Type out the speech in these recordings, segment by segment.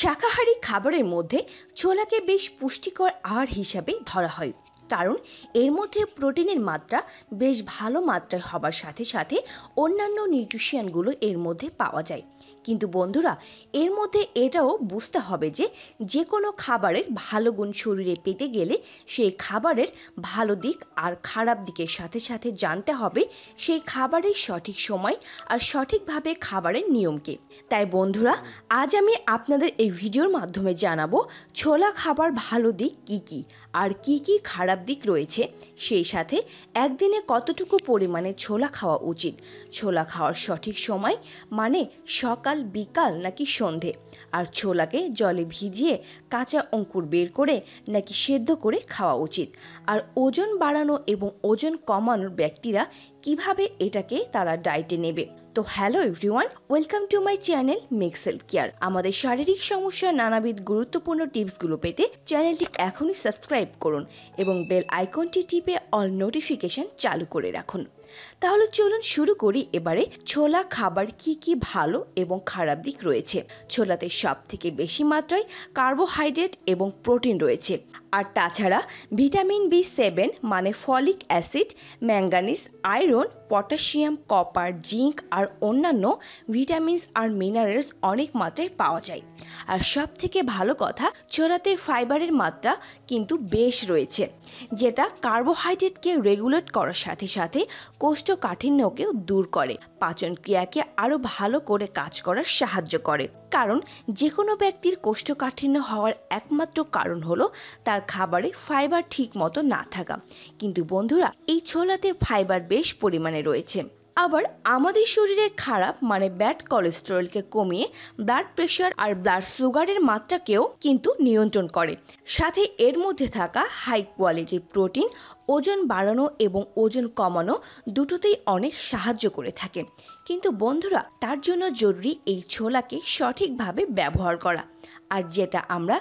শাকাহারী খাবারের মধ্যে ছোলাকে বেশ পুষ্টিকর আহার হিসাবে ধরা হয় কারণ এর মধ্যে প্রোটিনের মাত্রা বেশ ভালো মাত্রায় হবার সাথে সাথে অন্যান্য নিউট্রিশিয়ানগুলো এর মধ্যে পাওয়া যায় কিন্তু বন্ধুরা এর মধ্যে এটাও বুঝতে হবে যে যে কোনো খাবারের ভালো গুণ শরীরে পেতে গেলে সেই খাবারের ভালো দিক আর খারাপ দিকের সাথে সাথে জানতে হবে সেই খাবারের সঠিক সময় আর সঠিকভাবে খাবারের নিয়মকে তাই বন্ধুরা আজ আমি আপনাদের এই ভিডিওর মাধ্যমে জানাবো ছোলা খাবার ভালো দিক কী কী আর কি কি খারাপ দিক রয়েছে সেই সাথে একদিনে কতটুকু পরিমাণে ছোলা খাওয়া উচিত ছোলা খাওয়ার সঠিক সময় মানে সকাল বিকাল নাকি সন্ধে আর ছোলাকে জলে ভিজিয়ে কাঁচা অঙ্কুর বের করে নাকি সেদ্ধ করে খাওয়া উচিত আর ওজন বাড়ানো এবং ওজন কমানোর ব্যক্তিরা কিভাবে এটাকে তারা ডায়েটে নেবে তো hello everyone welcome to my channel Mexel Care আমাদের শারীরিক সমস্যার নানাবিধ গুরুত্বপূর্ণ টিপসগুলো পেতে চ্যানেলটি এখনই সাবস্ক্রাইব করুন এবং বেল আইকনটি টিপে অল নোটিফিকেশন চালু করে রাখুন তাহলে চলুন শুরু করি এবারে ছোলা খাবার কি কি ভালো এবং খারাপ দিক রয়েছে ছোলাতে সব থেকে বেশি মাত্রায় কার্বোহাইড্রেট এবং প্রোটিন রয়েছে আর তাছাড়া ভিটামিন বি সেভেন মানে folic acid manganese iron potassium copper zinc আর অন্যান্য ভিটামিনস আর মিনারেলস অনেক মাত্রায় পাওয়া যায় আর সব থেকে ভালো কথা ছোড়াতে ফাইবারের মাত্রা কিন্তু বেশ রয়েছে যেটা কার্বোহাইড্রেটকে রেগুলেট করার সাথে সাথে কোষ্ঠকাঠিন্যকেও দূর করে পাচন ক্রিয়াকে আরও ভালো করে কাজ করার সাহায্য করে কারণ যে কোনো ব্যক্তির কোষ্ঠকাঠিন্য হওয়ার একমাত্র কারণ হল তার খাবারে ফাইবার ঠিক মতো না থাকা কিন্তু বন্ধুরা এই ছোলাতে ফাইবার বেশ পরিমাণে রয়েছে আবার আমাদের শরীরের খারাপ মানে ব্যাড কোলেস্টেরলকে কমিয়ে ব্লাড প্রেশার আর ব্লাড সুগারের মাত্রাকেও কিন্তু নিয়ন্ত্রণ করে সাথে এর মধ্যে থাকা হাই কোয়ালিটির প্রোটিন ওজন বাড়ানো এবং ওজন কমানো দুটোতেই অনেক সাহায্য করে থাকে কিন্তু বন্ধুরা তার জন্য জরুরি এই ছোলাকে সঠিকভাবে ব্যবহার করা আর যেটা আমরা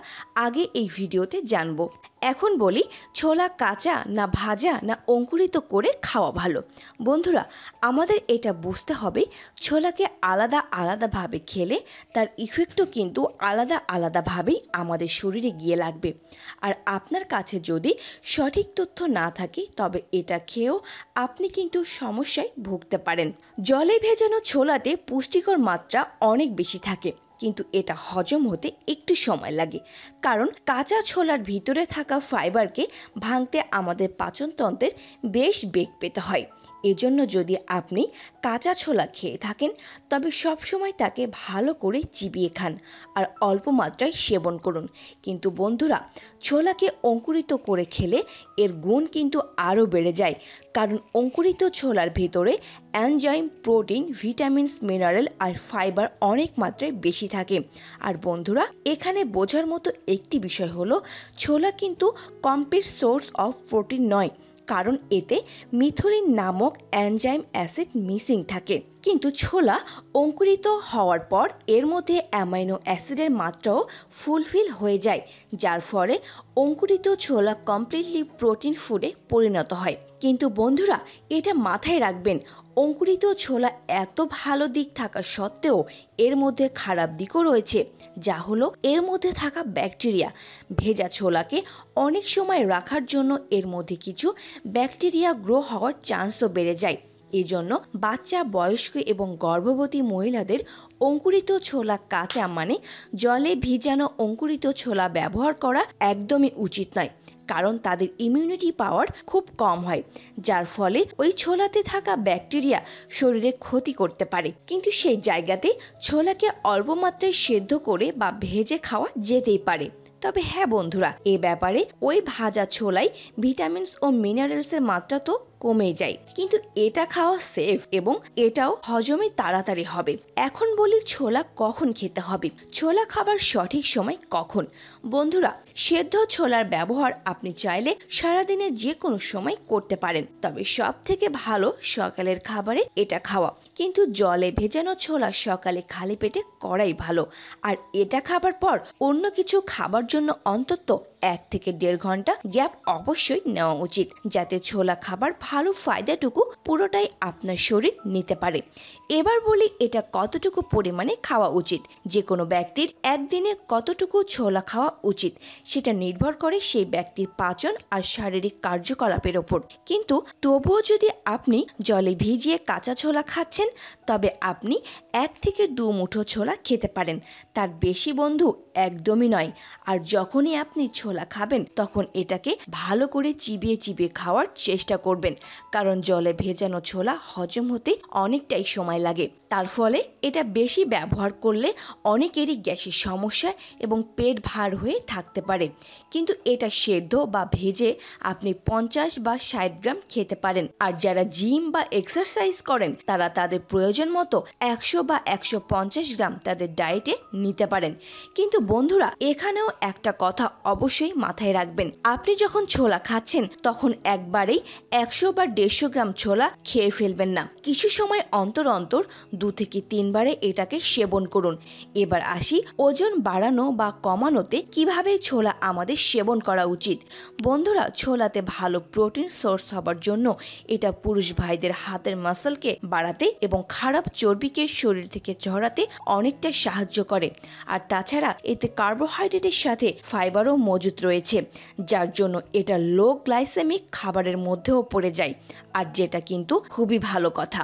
আগে এই ভিডিওতে জানব এখন বলি ছোলা কাঁচা না ভাজা না অঙ্কুরিত করে খাওয়া ভালো বন্ধুরা আমাদের এটা বুঝতে হবে ছোলাকে আলাদা আলাদাভাবে খেলে তার ইফেক্টও কিন্তু আলাদা আলাদাভাবেই আমাদের শরীরে গিয়ে লাগবে আর আপনার কাছে যদি সঠিক তথ্য না থাকে তবে এটা খেয়েও আপনি কিন্তু সমস্যায় ভুগতে পারেন জলে ভেজানো ছোলাতে পুষ্টিকর মাত্রা অনেক বেশি থাকে কিন্তু এটা হজম হতে একটু সময় লাগে কারণ কাঁচা ছোলার ভিতরে থাকা ফাইবারকে ভাঙতে আমাদের পাচনতন্ত্রের বেশ বেগ পেতে হয় এজন্য যদি আপনি কাঁচা ছোলা খেয়ে থাকেন তবে সবসময় তাকে ভালো করে চিবিয়ে খান আর অল্প মাত্রায় সেবন করুন কিন্তু বন্ধুরা ছোলাকে অঙ্কুরিত করে খেলে এর গুণ কিন্তু আরও বেড়ে যায় কারণ অঙ্কুরিত ছোলার ভেতরে অ্যানজাইম প্রোটিন ভিটামিনস মিনারেল আর ফাইবার অনেক মাত্রায় বেশি থাকে আর বন্ধুরা এখানে বোঝার মতো একটি বিষয় হলো ছোলা কিন্তু কমপ্লিট সোর্স অফ প্রোটিন নয় কারণ এতে মিথুলিন নামক অ্যানজাইম অ্যাসিড মিসিং থাকে কিন্তু ছোলা অঙ্কুরিত হওয়ার পর এর মধ্যে অ্যামাইনো অ্যাসিডের মাত্রাও ফুলফিল হয়ে যায় যার ফলে অঙ্কুরিত ছোলা কমপ্লিটলি প্রোটিন ফুডে পরিণত হয় কিন্তু বন্ধুরা এটা মাথায় রাখবেন অঙ্কুরিত ছোলা এত ভালো দিক থাকা সত্ত্বেও এর মধ্যে খারাপ দিকও রয়েছে যা হলো এর মধ্যে থাকা ব্যাকটেরিয়া ভেজা ছোলাকে অনেক সময় রাখার জন্য এর মধ্যে কিছু ব্যাকটেরিয়া গ্রো হওয়ার চান্সও বেড়ে যায় এজন্য বাচ্চা বয়স্ক এবং গর্ভবতী মহিলাদের অঙ্কুরিত ছোলা কাঁচা মানে জলে ভিজানো অঙ্কুরিত ছোলা ব্যবহার করা একদমই উচিত নয় কারণ তাদের ইমিউনিটি পাওয়ার খুব কম হয় যার ফলে ওই ছোলাতে থাকা ব্যাকটেরিয়া শরীরে ক্ষতি করতে পারে কিন্তু সেই জায়গাতে ছোলাকে অল্প মাত্রায় সেদ্ধ করে বা ভেজে খাওয়া যেতেই পারে তবে হ্যাঁ বন্ধুরা এ ব্যাপারে ওই ভাজা ছোলাই ভিটামিনস ও মিনারেলসের মাত্রা তো কমে যায় কিন্তু এটা খাওয়া সেফ এবং এটাও হজমে তাড়াতাড়ি হবে এখন বলি ছোলা কখন খেতে হবে ছোলা খাবার সঠিক সময় কখন বন্ধুরা সেদ্ধ ছোলার ব্যবহার আপনি চাইলে সারাদিনে যে কোনো সময় করতে পারেন তবে সব থেকে ভালো সকালের খাবারে এটা খাওয়া কিন্তু জলে ভেজানো ছোলা সকালে খালি পেটে করাই ভালো আর এটা খাবার পর অন্য কিছু খাবার জন্য অন্তত এক থেকে দেড় ঘন্টা গ্যাপ অবশ্যই নেওয়া উচিত যাতে ছোলা খাবার ভালো ফায়দাটুকু পুরোটাই আপনার শরীর নিতে পারে এবার বলি এটা কতটুকু পরিমাণে খাওয়া উচিত যে কোনো ব্যক্তির একদিনে কতটুকু ছোলা খাওয়া উচিত সেটা নির্ভর করে সেই ব্যক্তির পাচন আর শারীরিক কার্যকলাপের ওপর কিন্তু তবুও যদি আপনি জলে ভিজিয়ে কাঁচা ছোলা খাচ্ছেন তবে আপনি এক থেকে দু মুঠো ছোলা খেতে পারেন তার বেশি বন্ধু একদমই নয় আর যখনই আপনি ছোলা খাবেন তখন এটাকে ভালো করে চিবিয়ে চিবিয়ে খাওয়ার চেষ্টা করবেন কারণ জলে ভেজানো ছোলা হজম হতে অনেকটাই সময় লাগে তার ফলে এটা বেশি ব্যবহার করলে অনেকেরই গ্যাসের সমস্যা এবং পেট ভার হয়ে থাকতে পারে কিন্তু এটা সেদ্ধ বা ভেজে আপনি পঞ্চাশ বা ষাট গ্রাম খেতে পারেন আর যারা জিম বা এক্সারসাইজ করেন তারা তাদের প্রয়োজন মতো একশো বা একশো গ্রাম তাদের ডায়েটে নিতে পারেন কিন্তু বন্ধুরা এখানেও একটা কথা অবশ্যই মাথায় রাখবেন আপনি যখন ছোলা খাচ্ছেন তখন একবারেই একশো বা দেড়শো গ্রাম ছোলা খেয়ে ফেলবেন না কিছু সময় অন্তর অন্তর দু থেকে তিনবারে এটাকে সেবন করুন এবার আসি ওজন বাড়ানো বা কমানোতে কিভাবে ছোলা আমাদের সেবন করা উচিত বন্ধুরা ছোলাতে ভালো প্রোটিন সোর্স হবার জন্য এটা পুরুষ ভাইদের হাতের মাসলকে বাড়াতে এবং খারাপ চর্বিকে শরীর থেকে ঝরাতে অনেকটাই সাহায্য করে আর তাছাড়া এ এতে কার্বোহাইড্রেটের সাথে ফাইবারও মজুত রয়েছে যার জন্য এটা লো গ্লাইসেমিক খাবারের মধ্যেও পড়ে যায় আর যেটা কিন্তু খুবই ভালো কথা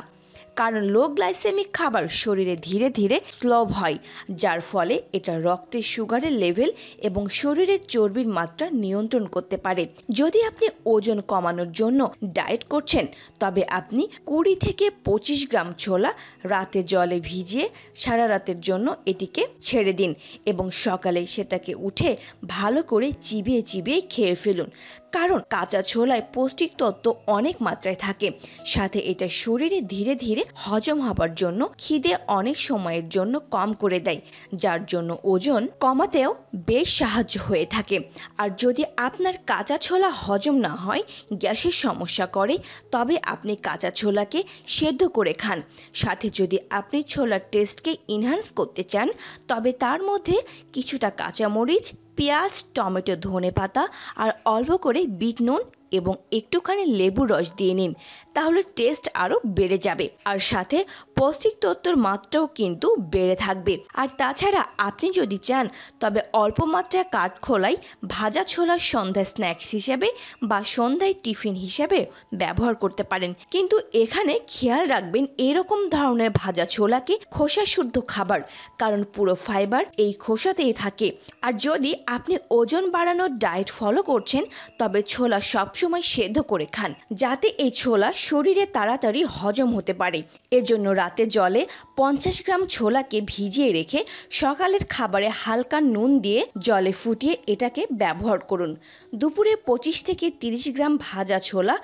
কারণ লো গ্লাইসেমিক খাবার শরীরে ধীরে ধীরে স্লভ হয় যার ফলে এটা রক্তের সুগারের লেভেল এবং শরীরের চর্বির মাত্রা নিয়ন্ত্রণ করতে পারে যদি আপনি ওজন কমানোর জন্য ডায়েট করছেন তবে আপনি কুড়ি থেকে পঁচিশ গ্রাম ছোলা রাতে জলে ভিজিয়ে সারা রাতের জন্য এটিকে ছেড়ে দিন এবং সকালে সেটাকে উঠে ভালো করে চিবিয়ে চিবিয়ে খেয়ে ফেলুন কারণ কাঁচা ছোলায় পৌষ্টিক তত্ত্ব অনেক মাত্রায় থাকে সাথে এটা শরীরে ধীরে ধীরে হজম হবার জন্য খিদে অনেক সময়ের জন্য কম করে দেয় যার জন্য ওজন কমাতেও বেশ সাহায্য হয়ে থাকে আর যদি আপনার কাঁচা ছোলা হজম না হয় গ্যাসের সমস্যা করে তবে আপনি কাঁচা ছোলাকে সেদ্ধ করে খান সাথে যদি আপনি ছোলার টেস্টকে ইনহান্স করতে চান তবে তার মধ্যে কিছুটা কাঁচামরিচ পেঁয়াজ টমেটো ধনে পাতা আর অল্প করে বিট নুন এবং একটুখানি লেবুর রস দিয়ে নিন তাহলে টেস্ট আরও বেড়ে যাবে আর সাথে পৌষ্টিক তত্ত্বর মাত্রাও কিন্তু বেড়ে থাকবে আর তাছাড়া আপনি যদি চান তবে অল্প মাত্রায় কাঠখোলাই ভাজা ছোলা সন্ধ্যা স্ন্যাক্স হিসেবে বা সন্ধ্যায় টিফিন হিসেবে ব্যবহার করতে পারেন কিন্তু এখানে খেয়াল রাখবেন এরকম ধরনের ভাজা ছোলাকে খোসা শুদ্ধ খাবার কারণ পুরো ফাইবার এই খোসাতেই থাকে আর যদি আপনি ওজন বাড়ানোর ডায়েট ফলো করছেন তবে ছোলা সবসময় সেদ্ধ করে খান যাতে এই ছোলা শরীরে তাড়াতাড়ি হজম হতে পারে এজন্য রাতে জলে পঞ্চাশ গ্রাম ছোলাকে ভিজিয়ে রেখে সকালের খাবারে হালকা নুন দিয়ে জলে ফুটিয়ে এটাকে ব্যবহার করুন দুপুরে পঁচিশ থেকে তিরিশ গ্রাম ভাজা ছোলা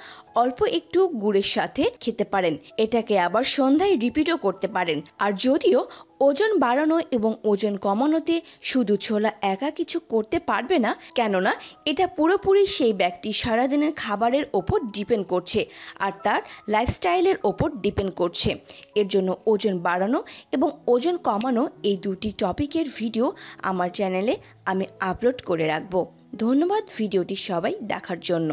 অল্প একটু গুড়ের সাথে খেতে পারেন এটাকে আবার সন্ধ্যায় রিপিটও করতে পারেন আর যদিও ওজন বাড়ানো এবং ওজন কমানোতে শুধু ছোলা একা কিছু করতে পারবে না কেননা এটা পুরোপুরি সেই ব্যক্তি সারাদিনের খাবারের ওপর ডিপেন্ড করছে আর তার লাইফস্টাইলের ওপর ডিপেন্ড করছে এর জন্য ওজন বাড়ানো এবং ওজন কমানো এই দুটি টপিকের ভিডিও আমার চ্যানেলে আমি আপলোড করে রাখব ধন্যবাদ ভিডিওটি সবাই দেখার জন্য